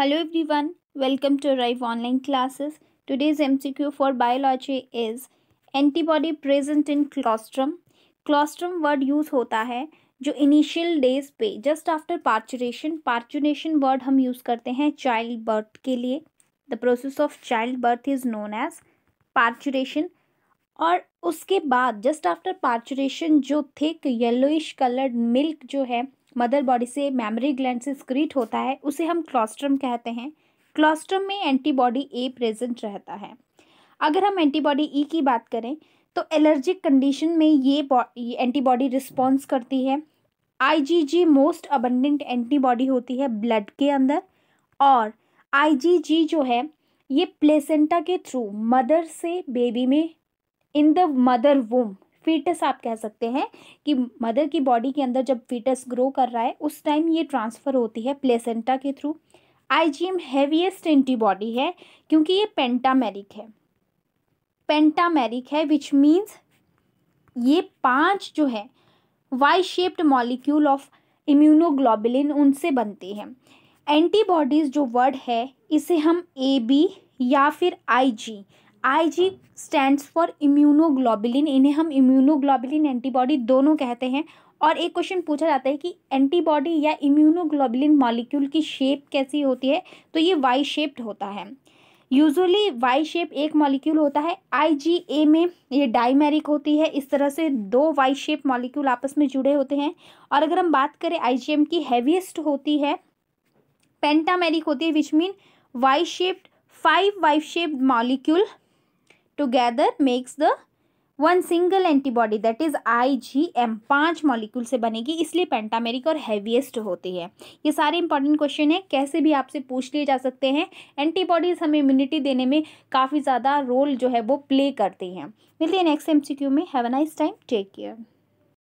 Hello everyone, welcome to Arrive Online Classes. Today's MCQ for Biology is Antibody present in Colostrum. Colostrum word use होता है जो initial days पे just after parturition parturition word हम use करते हैं childbirth के लिए the process of childbirth is known as parturition और उसके बाद जस्ट आफ्टर पार्चुरेशन जो थिक येलोइश कलर्ड मिल्क जो है मदर बॉडी से मेमोरी ग्लैंड से स्क्रीट होता है उसे हम क्लॉस्ट्रम कहते हैं क्लॉस्ट्रम में एंटीबॉडी ए प्रेजेंट रहता है अगर हम एंटीबॉडी ई e की बात करें तो एलर्जिक कंडीशन में ये एंटीबॉडी रिस्पॉन्स करती है आईजीजी मोस्ट अबंडेंट एंटीबॉडी होती है ब्लड के अंदर और आईजीजी जो है ये प्लेसेंटा के थ्रू मदर से बेबी में in the mother womb foetus आप कह सकते हैं कि मदर की बॉडी के अंदर जब फीटस ग्रो कर रहा है उस टाइम ये ट्रांसफ़र होती है प्लेसेंटा के थ्रू आईजीएम हैवीएस्ट एंटीबॉडी है क्योंकि ये पेंटामेरिक है पेंटामेरिक है विच मीन्स ये पांच जो है Y shaped molecule of immunoglobulin उनसे बनती हैं एंटीबॉडीज़ जो वर्ड है इसे हम ए बी या फिर I G I G stand for immunoglobulin इन्हें हम इम्यूनोग्लोबिलिन एंटीबॉडी दोनों कहते हैं और एक क्वेश्चन पूछा जाता है कि एंटीबॉडी या इम्यूनोग्लोबिलिन मॉलिक्यूल की शेप कैसी होती है तो ये वाई शेप्ड होता है यूजुअली वाई शेप एक मॉलिक्यूल होता है आईजीए में ये डाइमेरिक होती है इस तरह से दो वाई शेप मॉलिक्यूल आपस में जुड़े होते हैं और अगर हम बात करें आईजीएम की हैवीएस्ट होती है पेंटामेरिक होती है which mean Y shaped five Y shaped molecule together makes the one single antibody that is I G M पाँच मॉलिक्यूल से बनेगी इसलिए पेंटामेरिक और हैवीएस्ट होती है ये सारे इंपॉर्टेंट क्वेश्चन हैं कैसे भी आपसे पूछ लिए जा सकते हैं एंटीबॉडीज़ हमें इम्यूनिटी देने में काफ़ी ज़्यादा रोल जो है वो प्ले करती हैं मिलते हैं नेक्स्ट एम में have a nice time take care